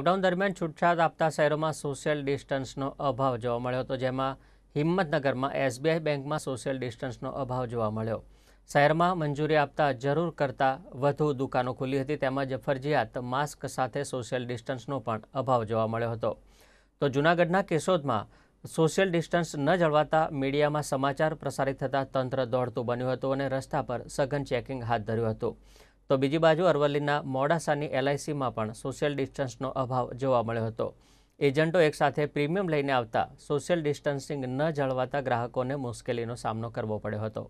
lockdown દરમિયાન છૂટછાટ આપતા શહેરોમાં સોશિયલ ડિસ્ટન્સનો અભાવ જોવા મળ્યો હતો જેમાં હિંમતનગરમાં એસબીઆઈ બેંકમાં સોશિયલ ડિસ્ટન્સનો અભાવ જોવા મળ્યો શહેરમાં મંજૂરી આપતા જરૂર કરતાં વધુ દુકાનો ખુલી હતી તેમજ ફરજિયાત માસ્ક સાથે સોશિયલ ડિસ્ટન્સનો પણ અભાવ જોવા મળ્યો હતો તો જૂનાગઢના કેશોદમાં સોશિયલ ડિસ્ટન્સ ન જળવાતા મીડિયામાં સમાચાર પ્રસારિત થતાં તંત્ર દોડતું બન્યું હતું અને રસ્તા પર સઘન ચેકિંગ હાથ ધર્યું હતું તો બીજી બાજુ અરવલ્લીના મોડાસાની એલઆઈસીમાં પણ સોશિયલ ડિસ્ટન્સનો અભાવ જોવા મળ્યો હતો એજન્ટો એકસાથે પ્રીમિયમ લઈને આવતા સોશિયલ ડિસ્ટન્સિંગ ન જળવાતા ગ્રાહકોને મુશ્કેલીનો સામનો કરવો પડ્યો હતો